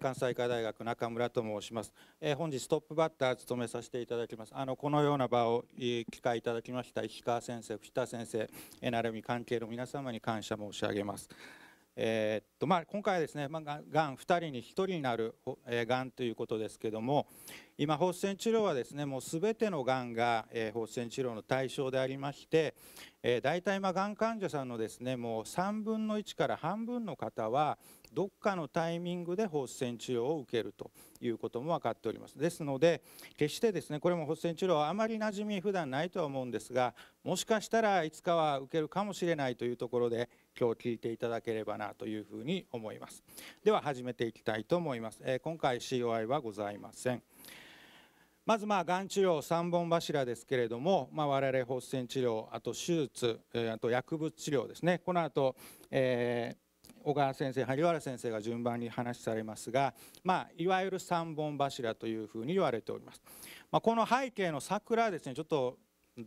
関西科大学中村と申します、えー、本日トップバッター務めさせていただきますあのこのような場を、えー、機会いただきました石川先生藤田先生えなるみ関係の皆様に感謝申し上げますえー、っとまあ、今回はですね、まあ、がん2人に1人になる、えー、がんということですけども今放射線治療はですねもう全てのがんが、えー、放射線治療の対象でありまして、えー、大体まあがん患者さんのですねもう3分の1から半分の方はどっかのタイミングで放射線治療を受けるということも分かっておりますですので決してですねこれも放射線治療はあまり馴染み普段ないとは思うんですがもしかしたらいつかは受けるかもしれないというところで今日聞いていただければなというふうに思いますでは始めていきたいと思います、えー、今回 COI はございませんまずまあがん治療3本柱ですけれども、まあ、我々放射線治療あと手術あと薬物治療ですねこの後、えー小川先生萩原先生が順番に話しされますが、まあ、いわゆる三本柱というふうに言われております。まあ、この背景の桜ですねちょっと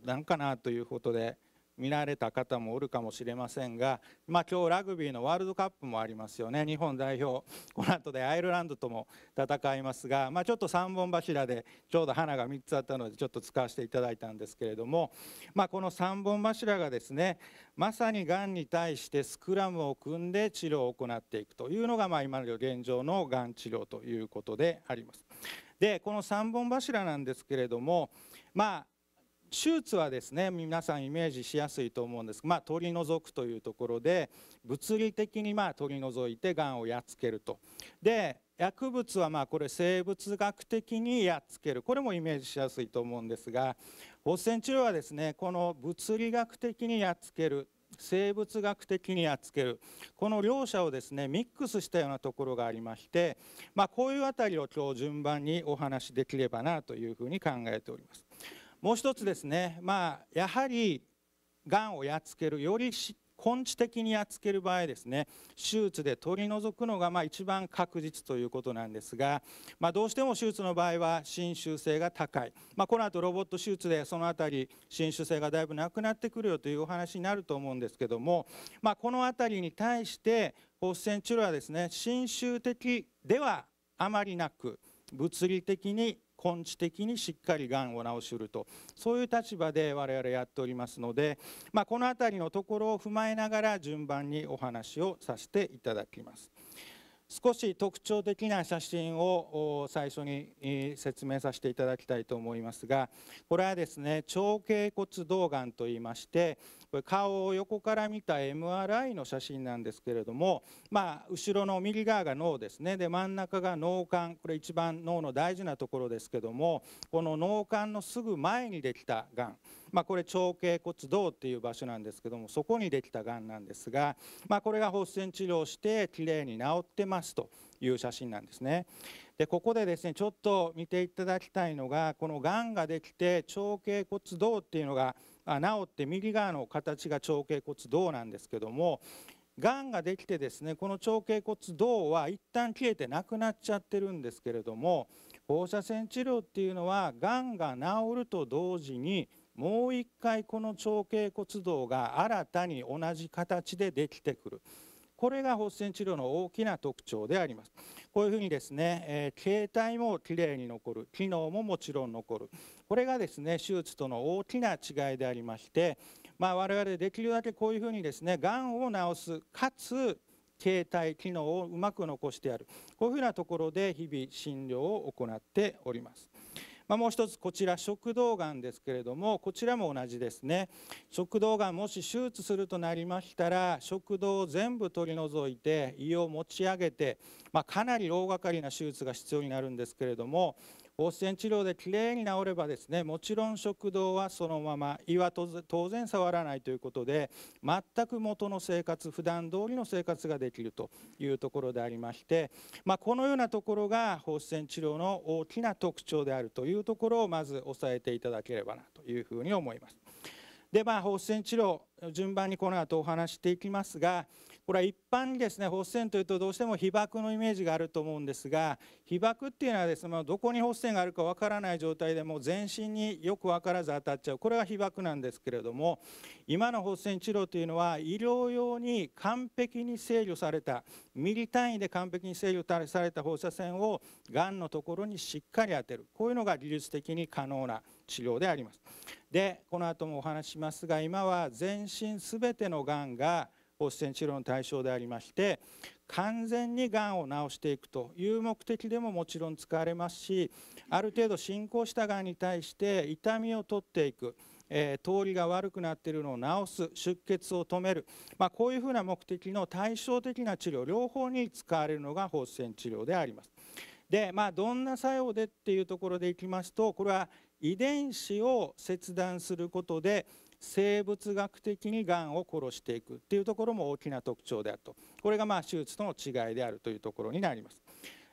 なんかなということで見られた方もおるかもしれませんが、まあ、今日ラグビーのワールドカップもありますよね日本代表この後でアイルランドとも戦いますが、まあ、ちょっと3本柱でちょうど花が3つあったのでちょっと使わせていただいたんですけれども、まあ、この3本柱がですねまさにがんに対してスクラムを組んで治療を行っていくというのが、まあ、今の現状のがん治療ということであります。でこの3本柱なんですけれどもまあ手術はですね皆さんイメージしやすいと思うんですまあ、取り除くというところで物理的にまあ取り除いてがんをやっつけると。で薬物はまあこれ生物学的にやっつけるこれもイメージしやすいと思うんですが放線治療はですねこの物理学的にやっつける生物学的にやっつけるこの両者をですねミックスしたようなところがありまして、まあ、こういうあたりを今日順番にお話しできればなというふうに考えております。もう一つですね、まあ、やはりがんをやっつけるより根治的にやっつける場合ですね手術で取り除くのがまあ一番確実ということなんですが、まあ、どうしても手術の場合は侵襲性が高い、まあ、この後ロボット手術でその辺り侵襲性がだいぶなくなってくるよというお話になると思うんですけども、まあ、この辺りに対して放射線治療はですね侵襲的ではあまりなく物理的に根治的にしっかりがんを治しうるとそういう立場で我々やっておりますので、まあ、この辺りのところを踏まえながら順番にお話をさせていただきます。少し特徴的な写真を最初に説明させていただきたいと思いますがこれはですね腸頸骨動眼といいましてこれ顔を横から見た MRI の写真なんですけれども、まあ、後ろの右側が脳ですねで真ん中が脳幹これ一番脳の大事なところですけどもこの脳幹のすぐ前にできたがん、まあ、これ腸頸骨道っていう場所なんですけどもそこにできたがんなんですが、まあ、これが発線治療してきれいに治ってますという写真なんですね。でここでですねちょっと見ていただきたいのがこのがんができて腸頸骨道っていうのがなって右側の形が腸径骨銅なんですけどもがんができてですねこの腸径骨銅は一旦消えてなくなっちゃってるんですけれども放射線治療っていうのはがんが治ると同時にもう一回この腸径骨銅が新たに同じ形でできてくる。これが発線治療の大きな特徴でありますこういうふうにですね、えー、形態もきれいに残る機能ももちろん残るこれがですね手術との大きな違いでありましてまあ、我々できるだけこういうふうにですねがんを治すかつ形態機能をうまく残してやるこういうふうなところで日々診療を行っております。まあ、もう一つこちら食道がんですけれどもこちらも同じですね食道がんもし手術するとなりましたら食道を全部取り除いて胃を持ち上げて、まあ、かなり大掛かりな手術が必要になるんですけれども放射線治療できれいに治ればですねもちろん食道はそのまま胃は当然触らないということで全く元の生活普段通りの生活ができるというところでありまして、まあ、このようなところが放射線治療の大きな特徴であるというところをまず押さえていただければなというふうに思います。でまあ放射線治療順番にこの後お話していきますがこれは一般にですね発線というとどうしても被爆のイメージがあると思うんですが被爆っていうのはですねどこに発線があるかわからない状態でも全身によく分からず当たっちゃうこれが被爆なんですけれども今の発線治療というのは医療用に完璧に制御されたミリ単位で完璧に制御された放射線をがんのところにしっかり当てるこういうのが技術的に可能な治療であります。でこの後もお話しますが今は全身すべてのがんが放射線治療の対象でありまして完全にがんを治していくという目的でももちろん使われますしある程度進行したがんに対して痛みを取っていく。え通りが悪くなっているのを治す出血を止める、まあ、こういうふうな目的の対照的な治療両方に使われるのが放射線治療であります。でまあ、どんな作用でっていうところでいきますとこれは遺伝子を切断することで生物学的にがんを殺していくっていうところも大きな特徴であるとこれがまあ手術との違いであるというところになります。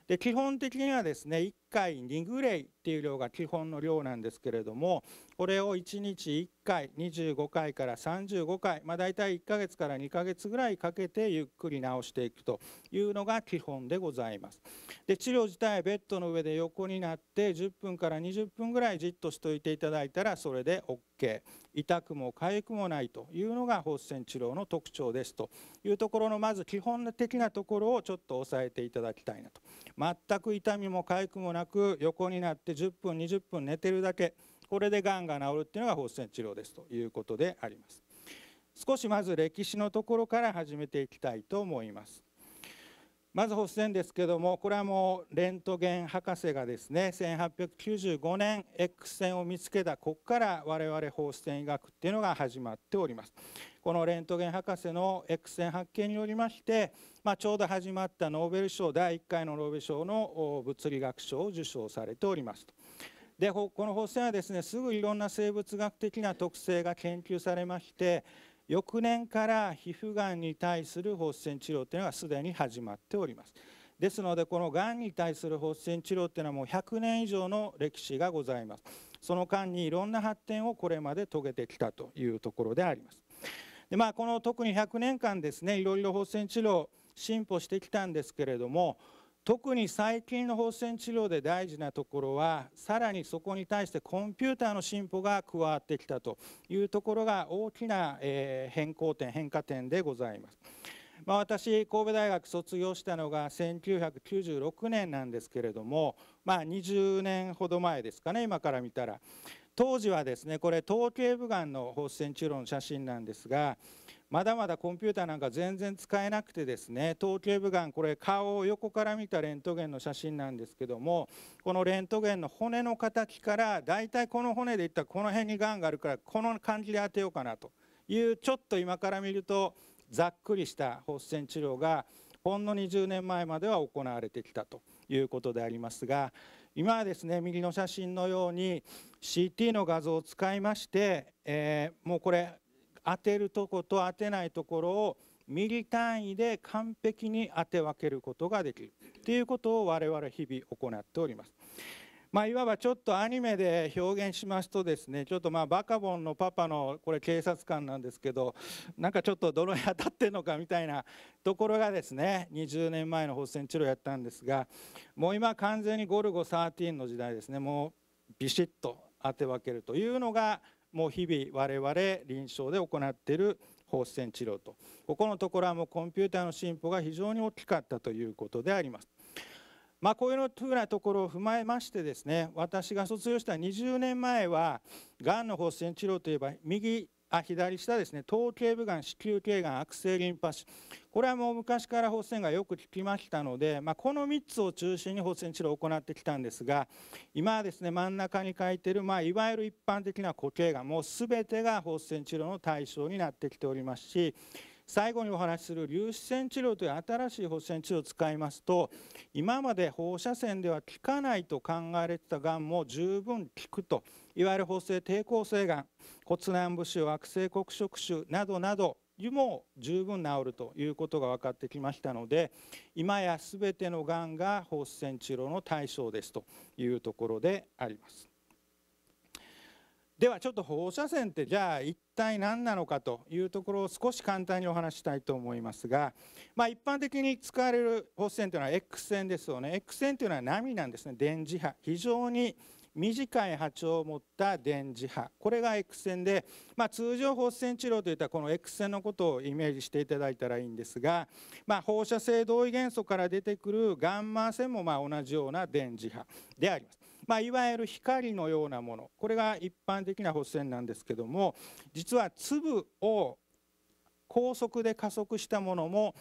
で基本的にはですね1回2グレイっていう量が基本の量なんですけれどもこれを1日1回25回から35回、まあ、大体1ヶ月から2ヶ月ぐらいかけてゆっくり治していくというのが基本でございますで治療自体ベッドの上で横になって10分から20分ぐらいじっとしといていただいたらそれで OK 痛くも痒くもないというのが放射線治療の特徴ですというところのまず基本的なところをちょっと押さえていただきたいなと全く痛みも痒くもなく横になって10分20分寝てるだけこれでがんが治るっていうのが放射線治療ですということであります少しまず歴史のところから始めていきたいと思いますまず放射線ですけどもこれはもうレントゲン博士がですね1895年 X 線を見つけたここから我々放射線医学っていうのが始まっておりますこのレントゲン博士の X 線発見によりまして、まあ、ちょうど始まったノーベル賞第1回のノーベル賞の物理学賞を受賞されておりますと。でこの放線はですねすぐいろんな生物学的な特性が研究されまして翌年から皮膚がんに対する放射線治療というのがすでに始まっております。ですのでこのがんに対する放射線治療というのはもう100年以上の歴史がございます。その間にいろんな発展をこれまで遂げてきたというところであります。で、まあ、この特に100年間ですねいろいろ放射線治療進歩してきたんですけれども特に最近の放射線治療で大事なところはさらにそこに対してコンピューターの進歩が加わってきたというところが大きな、変更点変化点でございます。まあ、私神戸大学卒業したのが1996年なんですけれども、まあ、20年ほど前ですかね今から見たら当時はですねこれ統計部がんの放射線治療の写真なんですがまだまだコンピューターなんか全然使えなくてですね頭頸部がんこれ顔を横から見たレントゲンの写真なんですけどもこのレントゲンの骨の形からだいたいこの骨でいったらこの辺にがんがあるからこの感じで当てようかなというちょっと今から見るとざっくりした放射線治療がほんの20年前までは行われてきたということでありますが今はですね右の写真のように CT の画像を使いまして、えー、もうこれ当てるとこと当てないところをミリ単位で完璧に当て分けることができるということを我々日々行っております。まあ、いわばちょっとアニメで表現しますとですねちょっとまあバカボンのパパのこれ警察官なんですけどなんかちょっと泥に当たってんのかみたいな ところがですね20年前の射線治療やったんですがもう今完全に「ゴルゴ13」の時代ですねもうビシッと当て分けるというのがもう日々我々臨床で行っている放射線治療とここのところはもうコンピューターの進歩が非常に大きかったということであります。まあ、こういうふうなところを踏まえましてですね私が卒業した20年前はがんの放線治療といえば右あ左下ですね頭頸部がん子宮頸がん悪性リンパ腫これはもう昔から放線がよく効きましたので、まあ、この3つを中心に放線治療を行ってきたんですが今はですね真ん中に書いている、まあ、いわゆる一般的な固形がんもう全てが放線治療の対象になってきておりますし最後にお話しする粒子線治療という新しい放射線治療を使いますと今まで放射線では効かないと考えられてたがんも十分効くといわゆる射性抵抗性がん骨軟部腫悪性黒色腫などなども十分治るということが分かってきましたので今や全てのがんが放射線治療の対象ですというところであります。ではちょっと放射線ってじゃあ一体何なのかというところを少し簡単にお話したいと思いますが、まあ、一般的に使われる放射線というのは X 線ですよね X 線というのは波なんですね電磁波非常に短い波長を持った電磁波これが X 線で、まあ、通常放射線治療といったらこの X 線のことをイメージしていただいたらいいんですが、まあ、放射性同位元素から出てくるガンマ線もま同じような電磁波であります。まあ、いわゆる光のようなものこれが一般的な補線なんですけども実は粒を高速で加速したものも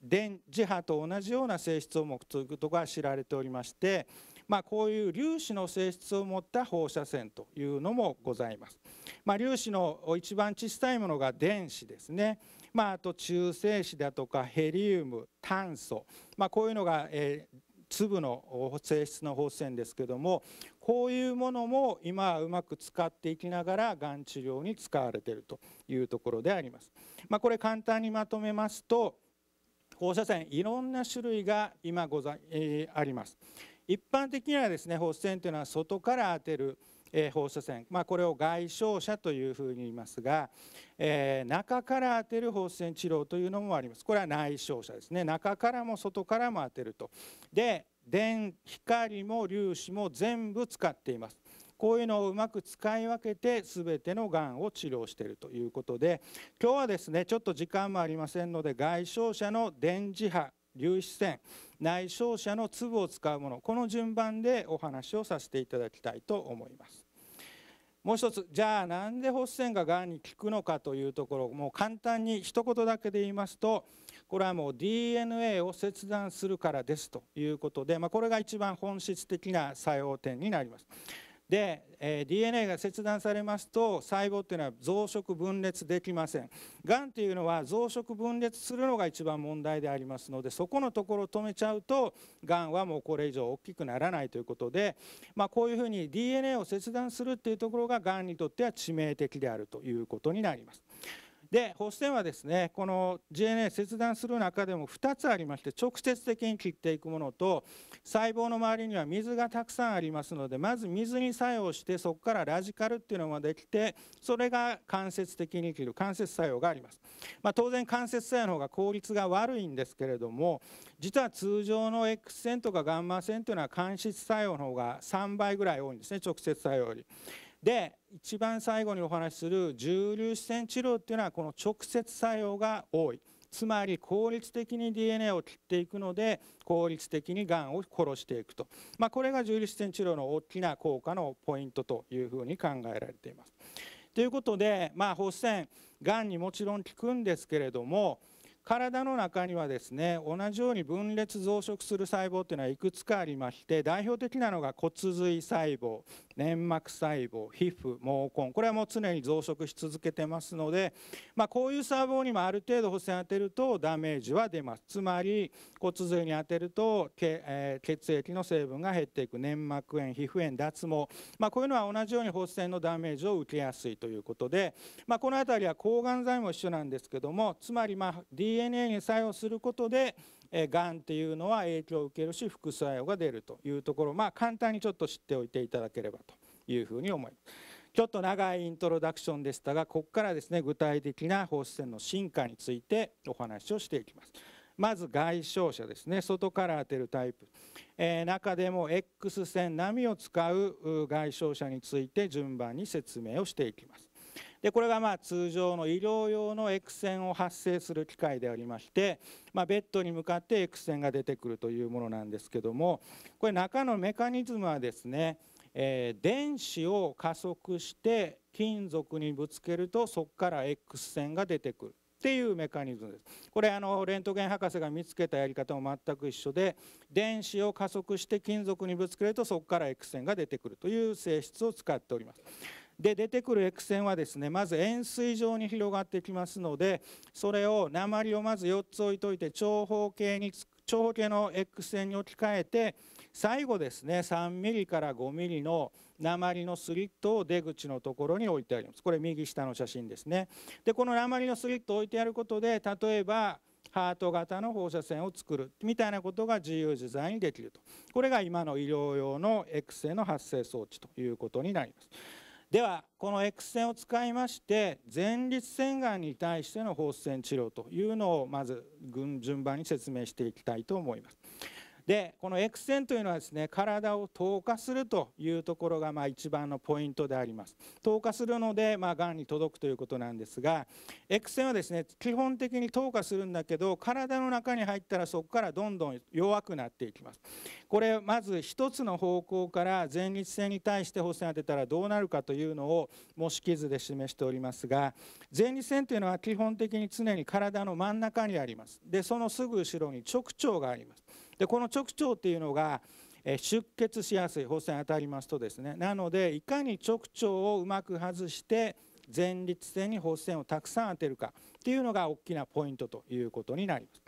電磁波と同じような性質を持つことが知られておりまして、まあ、こういう粒子の性質を持った放射線というのもございます。まあ、粒子の一番小さいものが電子ですね、まあ、あと中性子だとかヘリウム炭素、まあ、こういうのが、えー、粒の性質の放射線ですけどもこういうものも今うまく使っていきながらがん治療に使われているというところであります。まあ、これ簡単にまとめますと放射線いろんな種類が今ござ、えー、あります。一般的にはですね放射線というのは外から当てるえ放射線、まあ、これを外傷者というふうに言いますが、えー、中から当てる放射線治療というのもありますこれは内傷者ですね中からも外からも当てるとで電光も粒子も全部使っていますこういうのをうまく使い分けて全てのがんを治療しているということで今日はですねちょっと時間もありませんので外傷者の電磁波流出線内照射の粒を使うものこの順番でお話をさせていただきたいと思います。もう一つじゃあなんで発線ががんに効くのかというところもう簡単に一言だけで言いますとこれはもう DNA を切断するからですということで、まあ、これが一番本質的な作用点になります。で、えー、DNA が切断されますと細胞っていうのは増殖分裂できませんがんっていうのは増殖分裂するのが一番問題でありますのでそこのところを止めちゃうとがんはもうこれ以上大きくならないということで、まあ、こういうふうに DNA を切断するっていうところががんにとっては致命的であるということになります。でテンはですねこの DNA 切断する中でも2つありまして直接的に切っていくものと細胞の周りには水がたくさんありますのでまず水に作用してそこからラジカルっていうのができてそれが間接的に切る間接作用があります、まあ、当然間接作用の方が効率が悪いんですけれども実は通常の X 線とかガンマ線というのは間接作用の方が3倍ぐらい多いんですね直接作用よりで一番最後にお話しする重粒子線治療っていうのはこの直接作用が多いつまり効率的に DNA を切っていくので効率的にがんを殺していくと、まあ、これが重粒子線治療の大きな効果のポイントというふうに考えられています。ということで、まあ、放射線がんにもちろん効くんですけれども体の中にはですね同じように分裂増殖する細胞というのはいくつかありまして代表的なのが骨髄細胞粘膜細胞皮膚毛根これはもう常に増殖し続けてますので、まあ、こういう細胞にもある程度補正当てるとダメージは出ますつまり骨髄に当てると血,、液の成分が減っていく粘膜炎皮膚炎脱毛、まあ、こういうのは同じように放射のダメージを受けやすいということで、まあ、この辺りは抗がん剤も一緒なんですけどもつまりま DNA に作用することでがんっていうのは影響を受けるし副作用が出るというところまあ簡単にちょっと知っておいていただければというふうに思います。ちょっと長いイントロダクションでしたがここからですね具体的な放射線の進化についてお話をしていきます。まず外傷者ですね外から当てるタイプ、えー、中でも X 線波を使う外傷者について順番に説明をしていきますでこれがまあ通常の医療用の X 線を発生する機械でありまして、まあ、ベッドに向かって X 線が出てくるというものなんですけどもこれ中のメカニズムはですね、えー、電子を加速して金属にぶつけるとそこから X 線が出てくる。っていうメカニズムです。これあのレントゲン博士が見つけたやり方も全く一緒で電子を加速して金属にぶつけるとそこから X 線が出てくるという性質を使っております。で出てくる X 線はですねまず円錐状に広がってきますのでそれを鉛をまず4つ置いといて長方形に長方形の X 線に置き換えて最後ですね 3mm から 5mm の鉛のスリットを出口のところに置いてありますこれ右下の写真ですねでこの鉛のスリットを置いてやることで例えばハート型の放射線を作るみたいなことが自由自在にできるとこれが今の医療用の X 線の発生装置ということになりますではこの X 線を使いまして前立腺がんに対しての放射線治療というのをまず順番に説明していきたいと思います。でこのエクセンというのはですね体を透過するというところがまあ一番のポイントであります透過するのでまあがんに届くということなんですがエクセンはですね基本的に透過するんだけど体の中に入ったらそこからどんどん弱くなっていきますこれまず1つの方向から前立腺に対して補線当てたらどうなるかというのを模式図で示しておりますが前立腺というのは基本的に常に体の真ん中にありますでそのすぐ後ろに直腸がありますでこの直腸っていうのが出血しやすい放射に当たりますとですねなのでいかに直腸をうまく外して前立腺に放射線をたくさん当てるかっていうのが大きなポイントということになります。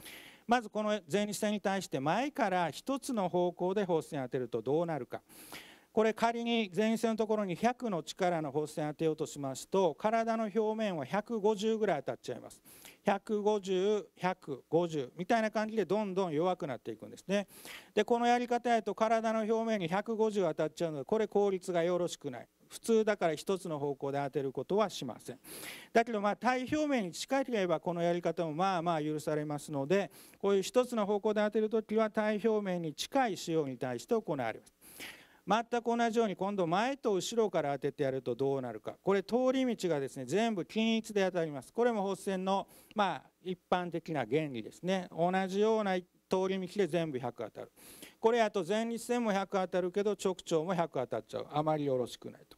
まずこの前立腺に対して前から1つの方向で放射線を当てるとどうなるか。これ仮に前線のところに100の力の放射線当てようとしますと体の表面は150ぐらい当たっちゃいます150150みたいな感じでどんどん弱くなっていくんですねでこのやり方やと体の表面に150当たっちゃうのでこれ効率がよろしくない普通だから1つの方向で当てることはしませんだけどまあ体表面に近ければこのやり方もまあまあ許されますのでこういう1つの方向で当てるときは体表面に近い仕様に対して行われます全く同じように今度前と後ろから当ててやるとどうなるかこれ通り道がですね全部均一で当たりますこれも放線のまあ一般的な原理ですね同じような通り道で全部100当たるこれあと前立腺も100当たるけど直腸も100当たっちゃうあまりよろしくないと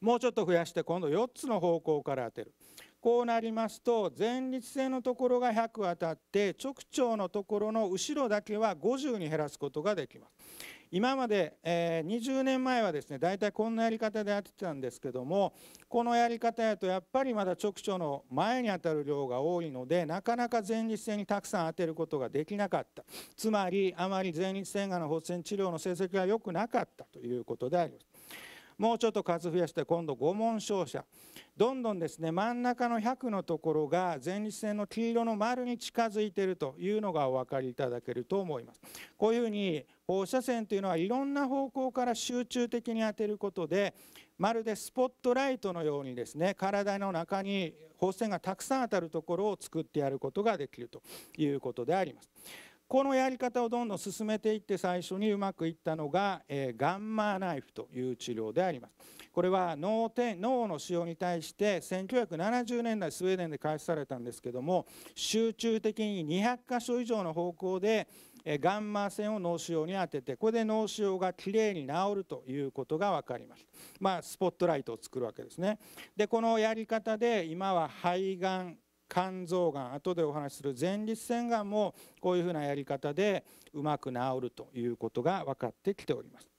もうちょっと増やして今度4つの方向から当てるこうなりますと前立腺のところが100当たって直腸のところの後ろだけは50に減らすことができます今まで、え20年前はですね大体こんなやり方でやってたんですけどもこのやり方やとやっぱりまだ直腸の前に当たる量が多いのでなかなか前立腺にたくさん当てることができなかったつまりあまり前立腺がんの発線治療の成績が良くなかったということであります。もうちょっと数増やして今度5問勝者どんどんですね真ん中の100のところが前立腺の黄色の丸に近づいているというのがお分かりいただけると思いますこういうふうに放射線というのはいろんな方向から集中的に当てることでまるでスポットライトのようにですね体の中に放射線がたくさん当たるところを作ってやることができるということであります。このやり方をどんどん進めていって最初にうまくいったのが、えー、ガンマナイフという治療であります。これは脳天脳の使用に対して1970年代スウェーデンで開始されたんですけども集中的に200箇所以上の方向でガンマ線を脳腫瘍に当ててこれで脳腫瘍がきれいに治るということが分かります、まあ、スポットライトを作るわけですねでこのやり方で今は肺がん肝臓がん後でお話しする前立腺がんもこういうふうなやり方でうまく治るということが分かってきております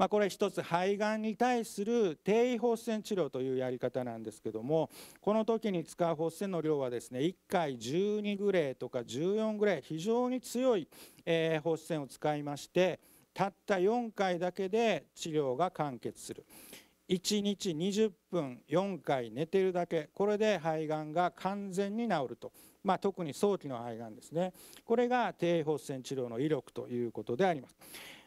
まあ、これ一つ肺がんに対する低位放射線治療というやり方なんですけどもこの時に使う放射線の量はですね1回12グレーとか14グレー非常に強い、えー、線を使いましてたった4回だけで治療が完結する。1日20分4回寝てるだけこれで肺がんが完全に治ると、まあ、特に早期の肺がんですねこれが低射線治療の威力ということであります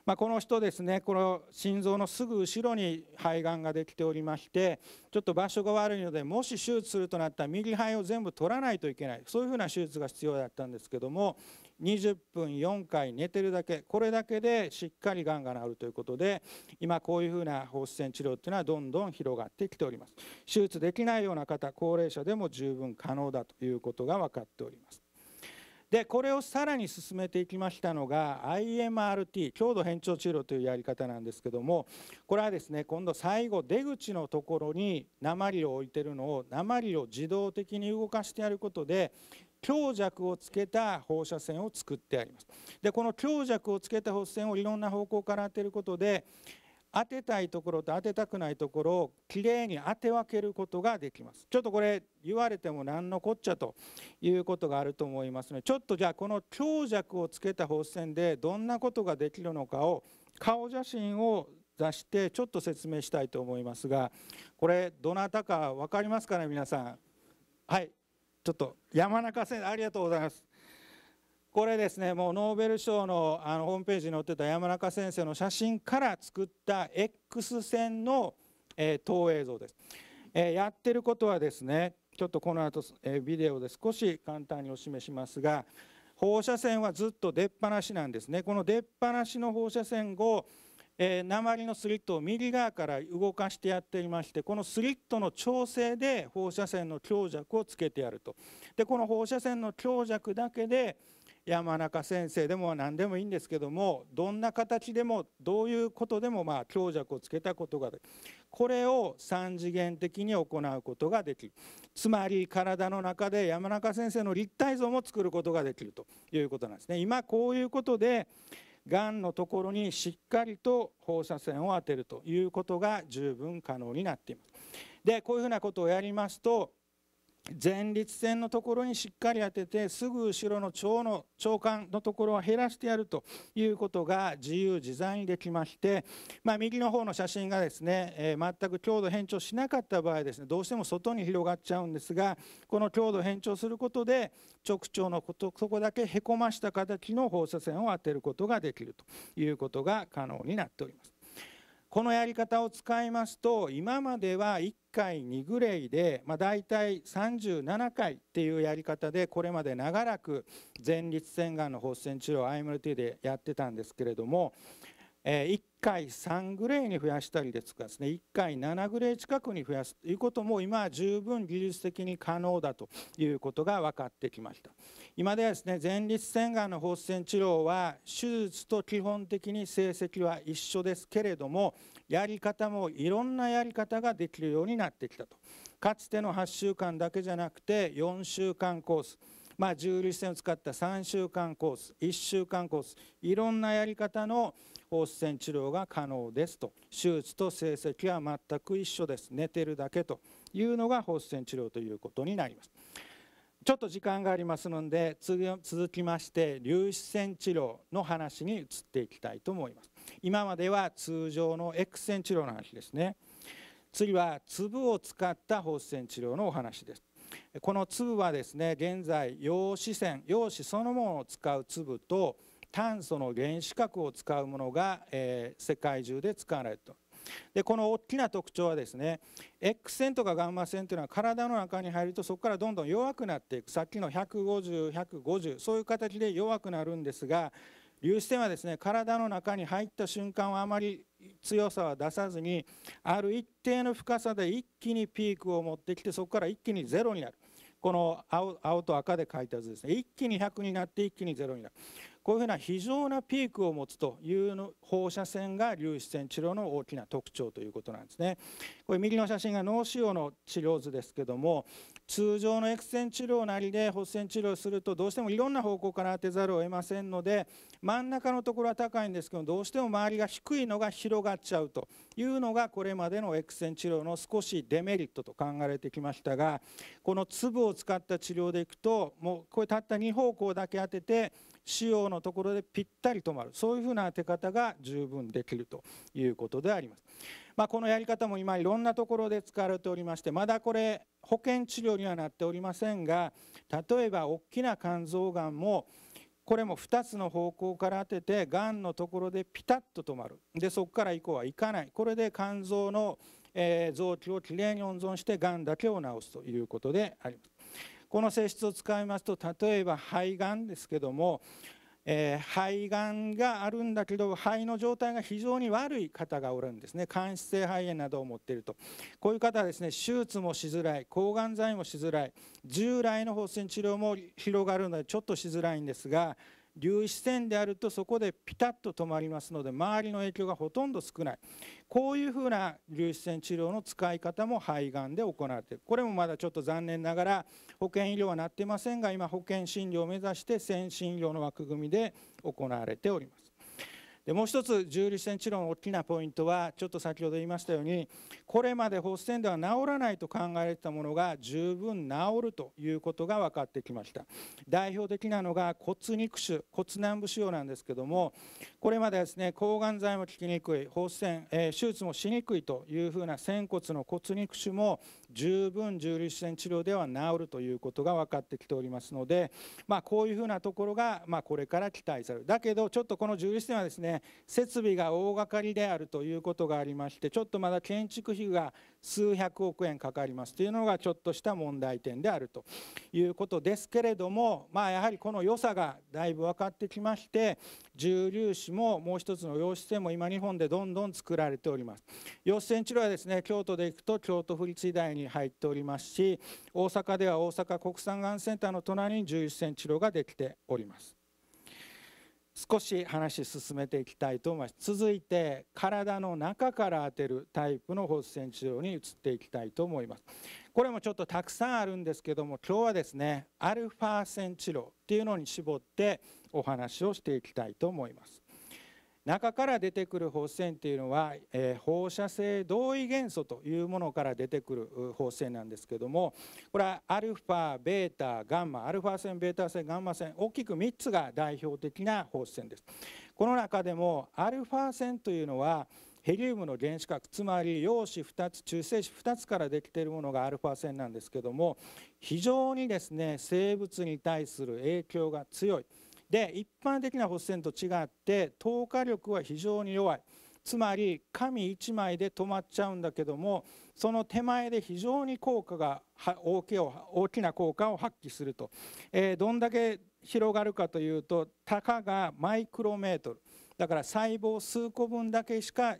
まあ、この人ですねこの心臓のすぐ後ろに肺がんができておりましてちょっと場所が悪いのでもし手術するとなったら右肺を全部取らないといけないそういうふうな手術が必要だったんですけども20分4回寝てるだけこれだけでしっかりがんが治るということで今こういうふうな放射線治療っていうのはどんどん広がってきております手術できないような方高齢者でも十分可能だということが分かっておりますでこれをさらに進めていきましたのが IMRT 強度変調治療というやり方なんですけどもこれはですね今度最後出口のところに鉛を置いてるのを鉛を自動的に動かしてやることで強弱をつけた放射線を作ってありますでこの強弱をつけた放射線をいろんな方向から当てることで当てたいところと当てたくないところをきれいに当て分けることができますちょっとこれ言われても何のこっちゃということがあると思いますのでちょっとじゃあこの強弱をつけた放線でどんなことができるのかを顔写真を出してちょっと説明したいと思いますがこれどなたか分かりますかね皆さんはいちょっと山中先生ありがとうございますこれですねもうノーベル賞のあのホームページに載ってた山中先生の写真から作った X 線の、えー、投影像です、えー、やってることはですねちょっとこの後、えー、ビデオで少し簡単にお示しますが放射線はずっと出っ放しなんですねこの出っ放しの放射線を、えー、鉛のスリットを右側から動かしてやっていましてこのスリットの調整で放射線の強弱をつけてやるとでこの放射線の強弱だけで山中先生でも何でもいいんですけどもどんな形でもどういうことでもまあ強弱をつけたことができるこれを3次元的に行うことができるつまり体の中で山中先生の立体像も作ることができるということなんですね。今こういうことでがんのところにしっかりと放射線を当てるということが十分可能になっています。でこういうふうなことをやりますと前立腺のところにしっかり当ててすぐ後ろの腸の腸管のところを減らしてやるということが自由自在にできまして、まあ、右の方の写真がですね、えー、全く強度変調しなかった場合ですねどうしても外に広がっちゃうんですがこの強度変調することで直腸のことそこだけへこました形の放射線を当てることができるということが可能になっております。このやり方を使いますと今までは1回2グレイで、まあ、大体37回っていうやり方でこれまで長らく前立腺がんの発線治療 IMLT でやってたんですけれども1回3グレーに増やしたりですとかですね1回7グレー近くに増やすということも今は十分技術的に可能だということが分かってきました今ではですね前立腺がんの放射線治療は手術と基本的に成績は一緒ですけれどもやり方もいろんなやり方ができるようになってきたとかつての8週間だけじゃなくて4週間コースまあ、重粒子線を使った3週間コース1週間コースいろんなやり方の放射線治療が可能ですと手術と成績は全く一緒です寝てるだけというのが放射線治療ということになりますちょっと時間がありますので続きまして粒子線治療の話に移っていきたいと思います今までは通常の X 線治療の話ですね次は粒を使った放射線治療のお話ですこの粒はですね現在陽子線陽子そのものを使う粒と炭素の原子核を使うものが、えー、世界中で使われると。でこの大きな特徴はですね X 線とかガンマ線というのは体の中に入るとそこからどんどん弱くなっていくさっきの150150そういう形で弱くなるんですが粒子線はですね体の中に入った瞬間はあまり強さは出さずにある一定の深さで一気にピークを持ってきてそこから一気にゼロになるこの青と赤で書いた図ですね一気に100になって一気にゼロになるこういうふうな非常なピークを持つという放射線が粒子線治療の大きな特徴ということなんですね。これ右の写真が脳腫瘍の治療図ですけども通常のエク治療なりで発線治療するとどうしてもいろんな方向から当てざるを得ませんので真ん中のところは高いんですけどどうしても周りが低いのが広がっちゃうというのがこれまでのエク治療の少しデメリットと考えられてきましたがこの粒を使った治療でいくともうこれたった2方向だけ当てて腫瘍のところでぴったり止まるそういうふうな当て方が十分できるということであります。まあ、このやり方も今いろんなところで使われておりましてまだこれ保険治療にはなっておりませんが例えば大きな肝臓がんもこれも2つの方向から当ててがんのところでピタッと止まるでそこから以降はいかないこれで肝臓の、臓器をきれいに温存してがんだけを治すということであります。この性質を使いますと例えば肺がんですけどもえー、肺がんがあるんだけど肺の状態が非常に悪い方がおるんですね間質性肺炎などを持っているとこういう方はですね手術もしづらい抗がん剤もしづらい従来の放射線治療も広がるのでちょっとしづらいんですが粒子線であるとそこでピタッと止まりますので周りの影響がほとんど少ないこういうふうな粒子線治療の使い方も肺がんで行われているこれもまだちょっと残念ながら保険医療はなっていませんが今保険診療を目指して先進医療の枠組みで行われておりますでもう一つ重粒子線治療の大きなポイントはちょっと先ほど言いましたようにこれまで発線では治らないと考えられたものが十分治るということが分かってきました代表的なのが骨肉腫骨軟部腫瘍なんですけどもこれまでですね抗がん剤も効きにくい放線、えー、手術もしにくいというふうな仙骨の骨肉腫も十分重粒子線治療では治るということが分かってきておりますので、まあ、こういうふうなところが、まあ、これから期待されるだけどちょっとこの重粒子線はですねね設備が大掛かりであるということがありましてちょっとまだ建築費が数百億円かかりますというのがちょっとした問題点であるということですけれどもまあやはりこの良さがだいぶ分かってきまして重粒子ももう一つの陽子線も今日本でどんどん作られております。陽子線治療はですね京都で行くと京都府立医大に入っておりますし大阪では大阪国産がんセンターの隣に11センチができております。少し話進めていきたいと思います続いて体の中から当てるタイプの放射線治療に移っていきたいと思いますこれもちょっとたくさんあるんですけども今日はですねアルファ線治療っていうのに絞ってお話をしていきたいと思います中から出てくる放線っていうのは、えー、放射性同位元素というものから出てくる放線なんですけどもこれはアルファベータガンマアルファ線ベータ線ガンマ線大きく3つが代表的な放線ですこの中でもアルファ線というのはヘリウムの原子核つまり陽子2つ中性子2つからできているものがアルファ線なんですけども非常にですね生物に対する影響が強い。で一般的な発線と違って透過力は非常に弱いつまり紙1枚で止まっちゃうんだけどもその手前で非常に効果が大き大きな効果を発揮すると、えー、どんだけ広がるかというとたかがマイクロメートルだから細胞数個分だけしか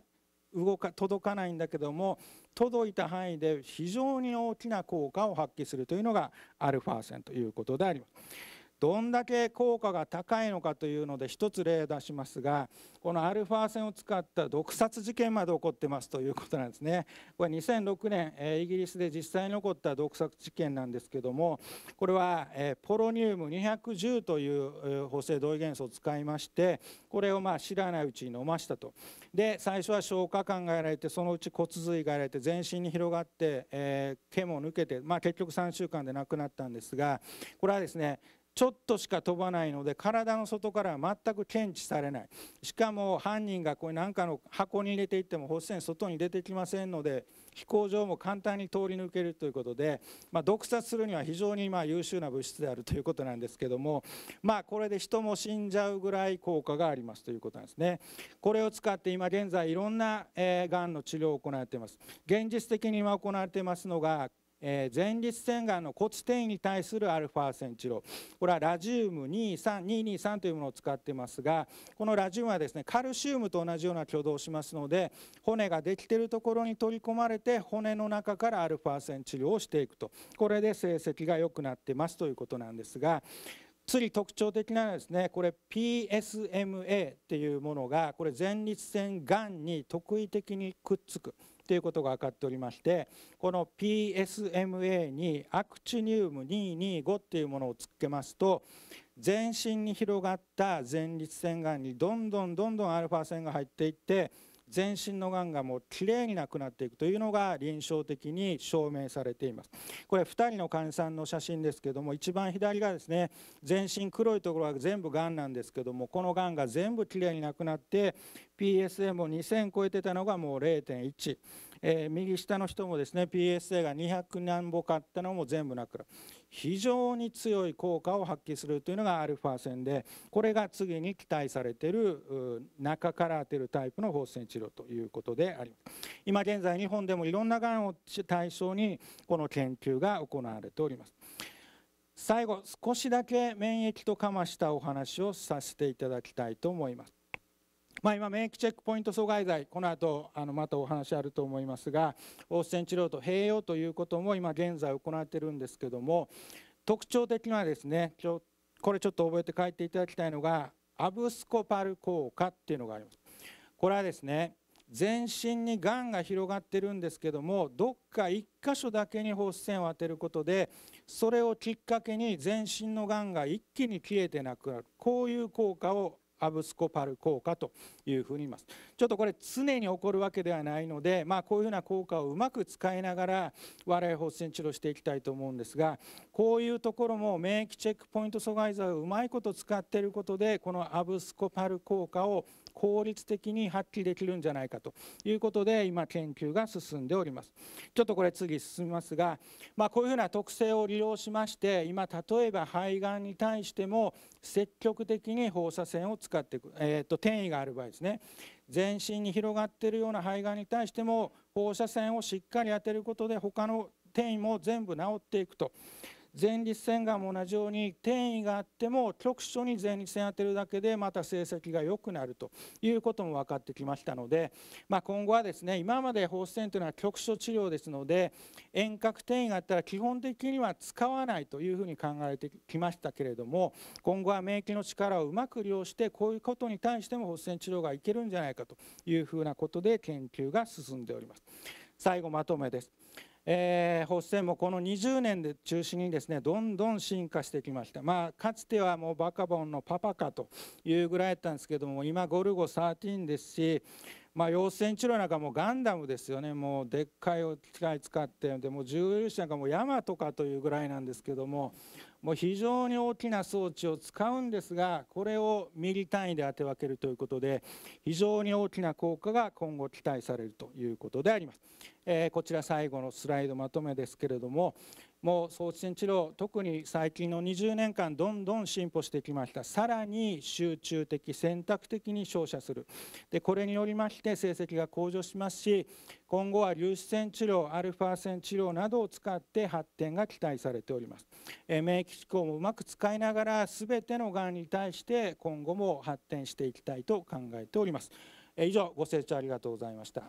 動か届かないんだけども届いた範囲で非常に大きな効果を発揮するというのがアルファ線ということであります。どんだけ効果が高いのかというので一つ例を出しますがこのアルファ線を使った毒殺事件まで起こってますということなんですねこれ2006年イギリスで実際に起こった毒殺事件なんですけどもこれはポロニウム210という補正同位元素を使いましてこれをまあ知らないうちに飲ましたとで最初は消化管がやられてそのうち骨髄がやられて全身に広がって、え毛も抜けて、まあ、結局3週間で亡くなったんですがこれはですねちょっとしか飛ばないので体の外からは全く検知されないしかも犯人がこれ何かの箱に入れていっても放射線外に出てきませんので飛行場も簡単に通り抜けるということで、まあ、毒殺するには非常にま優秀な物質であるということなんですけども、まあ、これで人も死んじゃうぐらい効果がありますということなんですねこれを使って今現在いろんながんの治療を行っています現実的に今行われていますのがえ前立腺がんの骨転移に対するアルフセンチロこれはラジウム23223というものを使ってますがこのラジウムはですねカルシウムと同じような挙動をしますので骨ができているところに取り込まれて骨の中からアルフセン治療をしていくとこれで成績が良くなってますということなんですがつり特徴的なのはですねこれ PSMA っていうものがこれ前立腺がんに特異的にくっつくということが分かっておりましてこの PSMA にアクチニウム225っていうものをつけますと全身に広がった前立腺がんにどんどんどんどんアルファ線が入っていって全身のがんがもうきれいになくなっていくというのが臨床的に証明されていますこれ2人の患者さんの写真ですけども一番左がですね全身黒いところは全部がんなんですけどもこのがんが全部きれいになくなって PSM を2000超えてたのがもう0.1えー、右下の人もですね PSA が200何歩買ったのも全部なくなる非常に強い効果を発揮するというのがアルファ線でこれが次に期待されている中から当てるタイプの放射線治療ということであります今現在日本でもいろんながんを対象にこの研究が行われております最後少しだけ免疫とかましたお話をさせていただきたいと思いますまあ、今免疫チェックポイント阻害剤この後あのまたお話あると思いますが放射線治療と併用ということも今現在行ってるんですけども特徴的なですねこれちょっと覚えて帰っていただきたいのがアブスコパル効果っていうのがありますこれはですね全身にがんが広がってるんですけどもどっか1箇所だけに放射線を当てることでそれをきっかけに全身のがんが一気に消えてなくなるこういう効果をアブスコパル効果というふうに言いますちょっとこれ常に起こるわけではないので、まあ、こういうふうな効果をうまく使いながら我々発線治療していきたいと思うんですがこういうところも免疫チェックポイント阻害剤をうまいこと使っていることでこのアブスコパル効果を効率的に発揮できるんじゃないかということで今研究が進んでおりますちょっとこれ次進みますが、まあ、こういうふうな特性を利用しまして今例えば肺がんに対しても積極的に放射線を使っていく、えー、と転移がある場合ですね全身に広がっているような肺がんに対しても放射線をしっかり当てることで他の転移も全部治っていくと前立腺がんも同じように転移があっても局所に前立腺当てるだけでまた成績が良くなるということも分かってきましたので、まあ、今後はですね今まで放射線というのは局所治療ですので遠隔転移があったら基本的には使わないというふうに考えてきましたけれども今後は免疫の力をうまく利用してこういうことに対しても放射線治療がいけるんじゃないかというふうなことで研究が進んでおります。最後まとめです。えー、保線もこの20年で中心にですねどんどん進化してきました、まあ、かつてはもうバカボンのパパかというぐらいだったんですけども今ゴルゴ13ですし、まあ、陽線治療なんかもガンダムですよねもうでっかい機械使ってでも重粒子なんかも山とかというぐらいなんですけどももう非常に大きな装置を使うんですがこれをミリ単位で当て分けるということで非常に大きな効果が今後期待されるということであります。えー、こちら最後のスライドまとめですけれども、もう早期治療特に最近の20年間どんどん進歩してきましたさらに集中的選択的に照射するでこれによりまして成績が向上しますし今後は粒子線治療アルファ線治療などを使って発展が期待されております免疫機構もうまく使いながら全てのがんに対して今後も発展していきたいと考えております以上ご清聴ありがとうございました